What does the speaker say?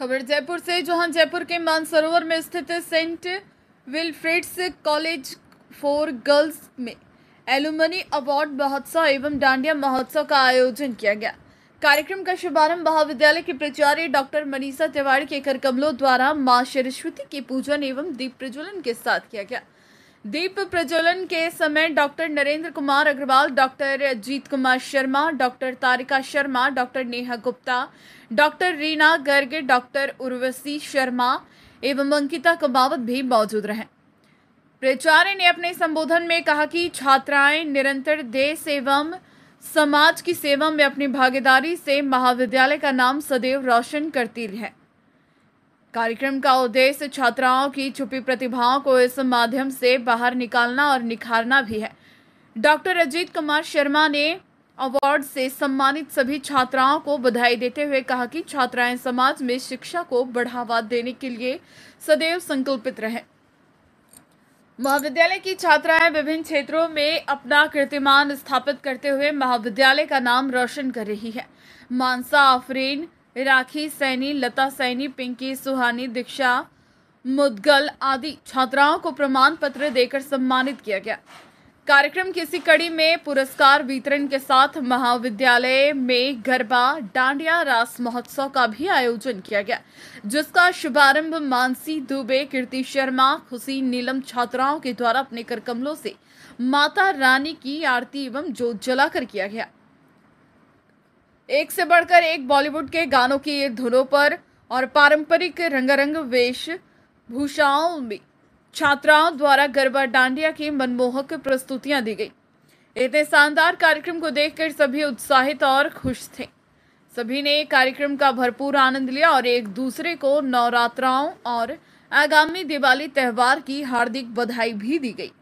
खबर जयपुर से जहां जयपुर के मानसरोवर में स्थित saint Wilfred's college for girls में एलुमनी अवार्ड महोत्सव एवं डांडिया महोत्सव का आयोजन किया गया कार्यक्रम का शुभारंभ महाविद्यालय के प्राचार्य डॉक्टर मनीषा तिवारी के करकमलों द्वारा माँ सरस्वती के पूजन एवं दीप प्रज्वलन के साथ किया गया दीप प्रज्वलन के समय doctor Narendra Kumar Agarwal doctor Ajit Kumar Sharma doctor Tarika Sharma doctor Neha Gupta doctor Reena Garg doctor Urvashi Sharma एवं अंकिता कुमावत भी मौजूद रहे प्राचार्य ने अपने संबोधन में कहा कि छात्राएं निरंतर देश एवं समाज की सेवा में अपनी भागीदारी से महाविद्यालय का नाम सदैव रोशन करती है कार्यक्रम का उद्देश्य छात्राओं की छुपी प्रतिभाओं को इस माध्यम से बाहर निकालना और निखारना भी है डॉक्टर अजीत कुमार शर्मा ने अवार्ड से सम्मानित सभी छात्राओं को बधाई देते हुए कहा कि छात्राएं समाज में शिक्षा को बढ़ावा देने के लिए सदैव संकल्पित रहें महाविद्यालय की छात्राएं विभिन्न क्षेत्रों में अपना कीर्तिमान स्थापित करते हुए महाविद्यालय का नाम रोशन कर रही है मानसा आफरीन राखी सैनी लता सैनी पिंकी सुहानी दीक्षा मुदगल आदि छात्राओं को प्रमाण पत्र देकर सम्मानित किया गया कार्यक्रम की इसी कड़ी में पुरस्कार वितरण के साथ महाविद्यालय में गरबा डांडिया रास महोत्सव का भी आयोजन किया गया जिसका शुभारंभ मानसी दुबे कीर्ति शर्मा खुशी नीलम छात्राओं के द्वारा अपने करकमलों से माता रानी की आरती एवं जोत जलाकर किया गया एक से बढ़कर एक बॉलीवुड के गानों की धुनों पर और पारंपरिक रंगारंग वेश भूषाओं में छात्राओं द्वारा गरबा डांडिया की मनमोहक प्रस्तुतियां दी गई इतने शानदार कार्यक्रम को देखकर सभी उत्साहित और खुश थे सभी ने कार्यक्रम का भरपूर आनंद लिया और एक दूसरे को नवरात्राओं और आगामी दिवाली त्यौहार की हार्दिक बधाई भी दी गई